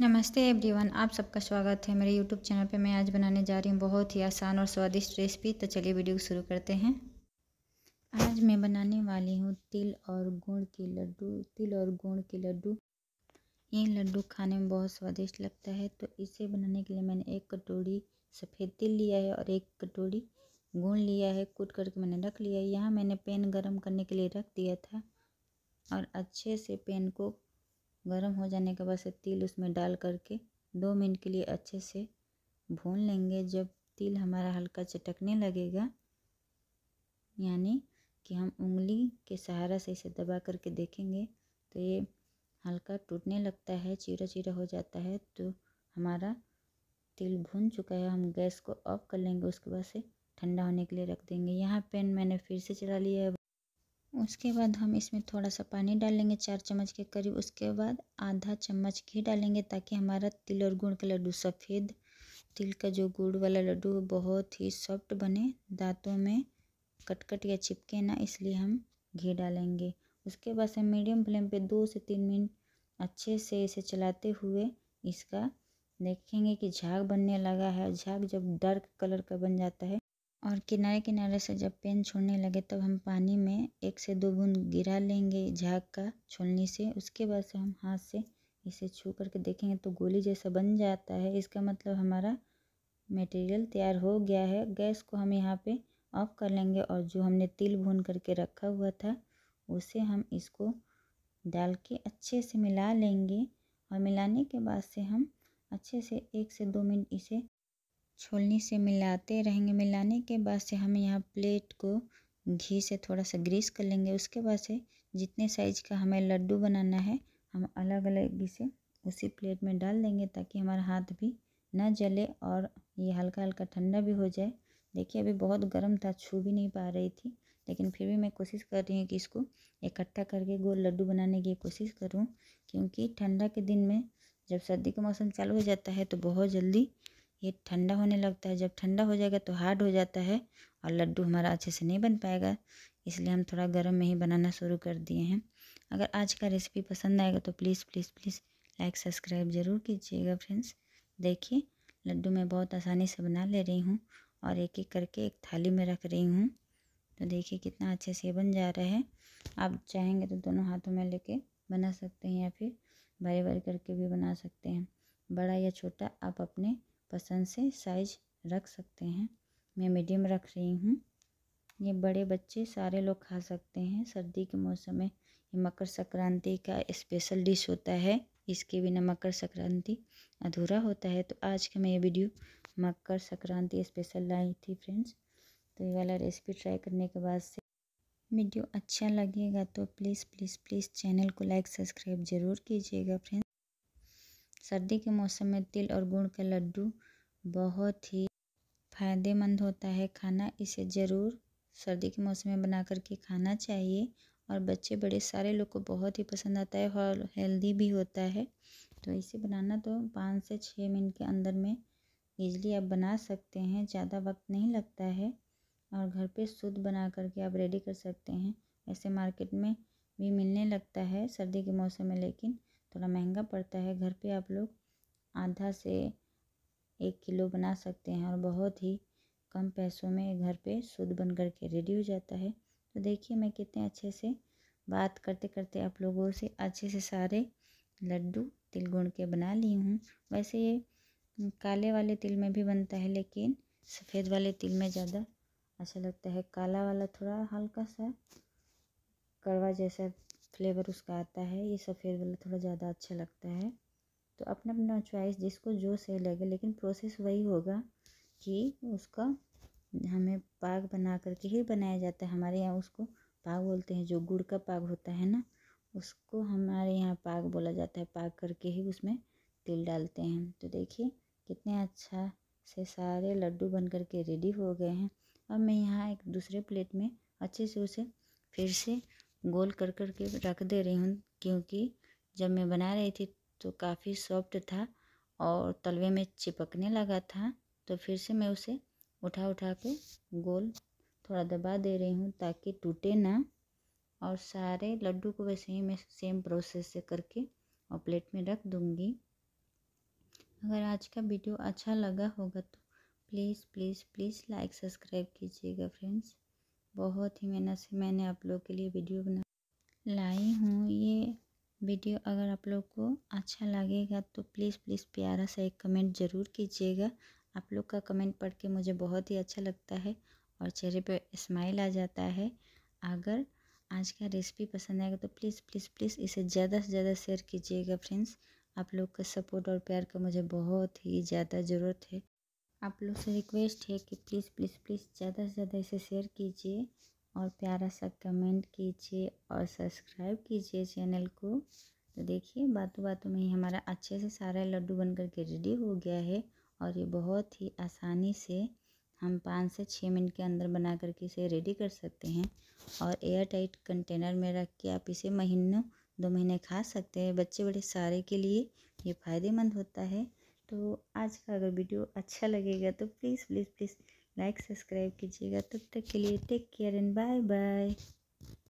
नमस्ते एवरीवन आप सबका स्वागत है मेरे यूट्यूब चैनल पे मैं आज बनाने जा रही हूँ बहुत ही आसान और स्वादिष्ट रेसिपी तो चलिए वीडियो को शुरू करते हैं आज मैं बनाने वाली हूँ तिल और गुड़ के लड्डू तिल और गुड़ के लड्डू ये लड्डू खाने में बहुत स्वादिष्ट लगता है तो इसे बनाने के लिए मैंने एक कटोरी सफ़ेद तिल लिया है और एक कटोरी गुड़ लिया है कूट करके मैंने रख लिया है यहाँ मैंने पेन गर्म करने के लिए रख दिया था और अच्छे से पेन को गर्म हो जाने के बाद से तिल उसमें डाल करके दो मिनट के लिए अच्छे से भून लेंगे जब तिल हमारा हल्का चटकने लगेगा यानी कि हम उंगली के सहारा से इसे दबा करके देखेंगे तो ये हल्का टूटने लगता है चीरा चीरा हो जाता है तो हमारा तिल भून चुका है हम गैस को ऑफ कर लेंगे उसके बाद से ठंडा होने के लिए रख देंगे यहाँ पेन मैंने फिर से चला लिया है उसके बाद हम इसमें थोड़ा सा पानी डालेंगे चार चम्मच के करीब उसके बाद आधा चम्मच घी डालेंगे ताकि हमारा तिल और गुड़ का लड्डू सफ़ेद तिल का जो गुड़ वाला लड्डू बहुत ही सॉफ्ट बने दांतों में कटकट या चिपके ना इसलिए हम घी डालेंगे उसके बाद से मीडियम फ्लेम पे दो से तीन मिनट अच्छे से इसे चलाते हुए इसका देखेंगे कि झाग बनने लगा है झाग जब डार्क कलर का बन जाता है और किनारे किनारे से जब पेन छोड़ने लगे तब हम पानी में एक से दो बूंद गिरा लेंगे झाग का छोलनी से उसके बाद से हम हाथ से इसे छू करके देखेंगे तो गोली जैसा बन जाता है इसका मतलब हमारा मटेरियल तैयार हो गया है गैस को हम यहाँ पे ऑफ कर लेंगे और जो हमने तिल भून करके रखा हुआ था उसे हम इसको डाल के अच्छे से मिला लेंगे और मिलाने के बाद से हम अच्छे से एक से दो मिनट इसे छोलनी से मिलाते रहेंगे मिलाने के बाद से हम यहाँ प्लेट को घी से थोड़ा सा ग्रीस कर लेंगे उसके बाद से जितने साइज़ का हमें लड्डू बनाना है हम अलग अलग घी से उसी प्लेट में डाल देंगे ताकि हमारा हाथ भी ना जले और ये हल्का हल्का ठंडा भी हो जाए देखिए अभी बहुत गर्म था छू भी नहीं पा रही थी लेकिन फिर भी मैं कोशिश कर रही हूँ कि इसको इकट्ठा करके गोल लड्डू बनाने की कोशिश करूँ क्योंकि ठंडा के दिन में जब सर्दी का मौसम चालू हो जाता है तो बहुत जल्दी ये ठंडा होने लगता है जब ठंडा हो जाएगा तो हार्ड हो जाता है और लड्डू हमारा अच्छे से नहीं बन पाएगा इसलिए हम थोड़ा गर्म में ही बनाना शुरू कर दिए हैं अगर आज का रेसिपी पसंद आएगा तो please please please like subscribe ज़रूर कीजिएगा फ्रेंड्स देखिए लड्डू मैं बहुत आसानी से बना ले रही हूँ और एक एक करके एक थाली में रख रही हूँ तो देखिए कितना अच्छे से बन जा रहा है आप चाहेंगे तो दोनों हाथों में लेके बना सकते हैं या फिर बारी बारी करके भी बना सकते हैं बड़ा या छोटा आप अपने पसंद से साइज रख सकते हैं मैं मीडियम रख रही हूँ ये बड़े बच्चे सारे लोग खा सकते हैं सर्दी के मौसम में ये मकर संक्रांति का स्पेशल डिश होता है इसके बिना मकर संक्रांति अधूरा होता है तो आज का मैं ये वीडियो मकर संक्रांति स्पेशल लाई थी फ्रेंड्स तो ये वाला रेसिपी ट्राई करने के बाद से वीडियो अच्छा लगेगा तो प्लीज़ प्लीज़ प्लीज़ चैनल को लाइक सब्सक्राइब ज़रूर कीजिएगा फ्रेंड्स सर्दी के मौसम में तिल और गुड़ का लड्डू बहुत ही फ़ायदेमंद होता है खाना इसे ज़रूर सर्दी के मौसम में बना कर के खाना चाहिए और बच्चे बड़े सारे लोग को बहुत ही पसंद आता है और हेल्दी भी होता है तो इसे बनाना तो पाँच से छः मिनट के अंदर में इजली आप बना सकते हैं ज़्यादा वक्त नहीं लगता है और घर पे शुद्ध बना करके आप रेडी कर सकते हैं ऐसे मार्केट में भी मिलने लगता है सर्दी के मौसम में लेकिन थोड़ा महंगा पड़ता है घर पे आप लोग आधा से एक किलो बना सकते हैं और बहुत ही कम पैसों में घर पे शुद्ध बन कर के रेडी हो जाता है तो देखिए मैं कितने अच्छे से बात करते करते आप लोगों से अच्छे से सारे लड्डू तिल गुड़ के बना ली हूँ वैसे ये काले वाले तिल में भी बनता है लेकिन सफ़ेद वाले तिल में ज़्यादा अच्छा लगता है काला वाला थोड़ा हल्का सा कड़वा जैसा फ्लेवर उसका आता है ये सफ़ेद वाला थोड़ा ज़्यादा अच्छा लगता है तो अपना अपना चॉइस जिसको जो सही लगे लेकिन प्रोसेस वही होगा कि उसका हमें पाग बना करके ही बनाया जाता है हमारे यहाँ उसको पाग बोलते हैं जो गुड़ का पाग होता है ना उसको हमारे यहाँ पाग बोला जाता है पाग करके ही उसमें तिल डालते हैं तो देखिए कितने अच्छा से सारे लड्डू बन करके रेडी हो गए हैं अब मैं यहाँ एक दूसरे प्लेट में अच्छे से उसे फिर से गोल कर कर के रख दे रही हूँ क्योंकि जब मैं बना रही थी तो काफ़ी सॉफ्ट था और तलवे में चिपकने लगा था तो फिर से मैं उसे उठा उठा के गोल थोड़ा दबा दे रही हूँ ताकि टूटे ना और सारे लड्डू को वैसे ही मैं सेम प्रोसेस से करके और प्लेट में रख दूँगी अगर आज का वीडियो अच्छा लगा होगा तो please please please like subscribe कीजिएगा फ्रेंड्स बहुत ही मेहनत से मैंने आप लोग के लिए वीडियो बना लाई हूँ ये वीडियो अगर आप लोग को अच्छा लगेगा तो प्लीज़ प्लीज़ प्यारा सा एक कमेंट ज़रूर कीजिएगा आप लोग का कमेंट पढ़ के मुझे बहुत ही अच्छा लगता है और चेहरे पे स्माइल आ जाता है अगर आज का रेसिपी पसंद आएगा तो प्लीज़ प्लीज़ प्लीज़ इसे ज़्यादा से ज़्यादा शेयर कीजिएगा फ्रेंड्स आप लोग का सपोर्ट और प्यार का मुझे बहुत ही ज़्यादा ज़रूरत है आप लोग से रिक्वेस्ट है कि प्लीज़ प्लीज़ प्लीज़ ज़्यादा से ज़्यादा इसे शेयर कीजिए और प्यारा सा कमेंट कीजिए और सब्सक्राइब कीजिए चैनल को तो देखिए बातों बातों में ही हमारा अच्छे से सारा लड्डू बन कर के रेडी हो गया है और ये बहुत ही आसानी से हम पाँच से छः मिनट के अंदर बना करके इसे रेडी कर सकते हैं और एयर टाइट कंटेनर में रख के आप इसे महीनों दो महीने खा सकते हैं बच्चे बड़े सारे के लिए ये फ़ायदेमंद होता है तो आज का अगर वीडियो अच्छा लगेगा तो please please please like subscribe कीजिएगा तब तक के लिए take care and bye bye